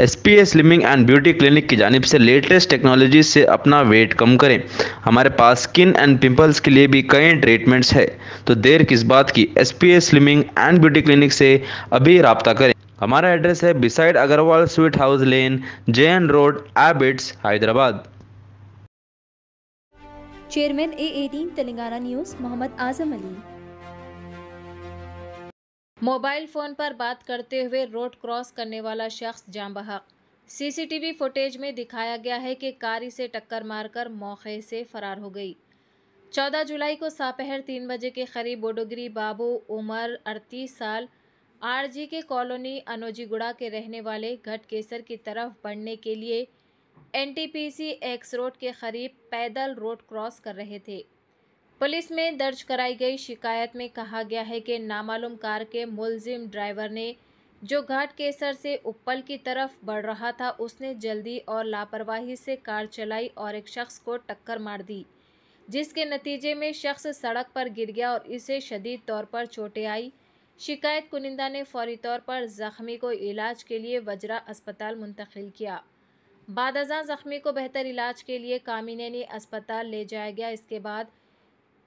S P A and beauty clinic की जानब से लेटेस्ट टेक्नोलॉजी से अपना वेट कम करें हमारे पास स्किन एंड पिंपल्स के लिए भी कई ट्रीटमेंट्स है तो देर किस बात की S P A and beauty clinic से अभी रबता करें हमारा एड्रेस है beside Agarwal sweet house lane J N road Abids Hyderabad chairman A eighteen Telangana news Mohammad Azam Ali mobile phone पर बात करते हुए रोड क्रॉस करने वाला शख्स जाम बहा सीसीटीवी फुटेज में दिखाया गया है कि कारी से टक्कर मारकर मौके से फरार हो गई 14 जुलाई को सापहर तीन बजे के करीब बोडोगिरी बाबू उमर अड़तीस साल आरजी के कॉलोनी अनोजीगुड़ा के रहने वाले घट केसर की तरफ बढ़ने के लिए एनटीपीसी एक्स रोड के करीब पैदल रोड क्रॉस कर रहे थे पुलिस में दर्ज कराई गई शिकायत में कहा गया है कि नामालूम कार के मुलजिम ड्राइवर ने जो घाट केसर से उपल की तरफ बढ़ रहा था उसने जल्दी और लापरवाही से कार चलाई और एक शख्स को टक्कर मार दी जिसके नतीजे में शख्स सड़क पर गिर गया और इसे शदीद तौर पर चोटें आई शिकायत कुनिंदा ने फौरी तौर पर जख्मी को इलाज के लिए वजरा अस्पताल मुंतकिल किया बाद जख्मी को बेहतर इलाज के लिए कामिनेनी अस्पताल ले जाया गया इसके बाद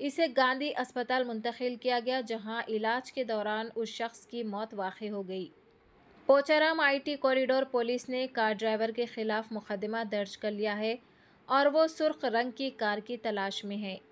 इसे गांधी अस्पताल मुंतकिल किया गया जहां इलाज के दौरान उस शख्स की मौत वाक़ हो गई पोचाराम आईटी कॉरिडोर पुलिस ने कार ड्राइवर के खिलाफ मुकदमा दर्ज कर लिया है और वो सुर्ख रंग की कार की तलाश में है